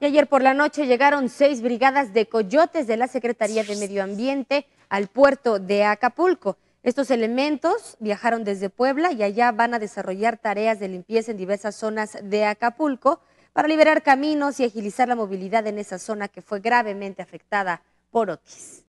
Y ayer por la noche llegaron seis brigadas de coyotes de la Secretaría de Medio Ambiente al puerto de Acapulco. Estos elementos viajaron desde Puebla y allá van a desarrollar tareas de limpieza en diversas zonas de Acapulco para liberar caminos y agilizar la movilidad en esa zona que fue gravemente afectada por Otis.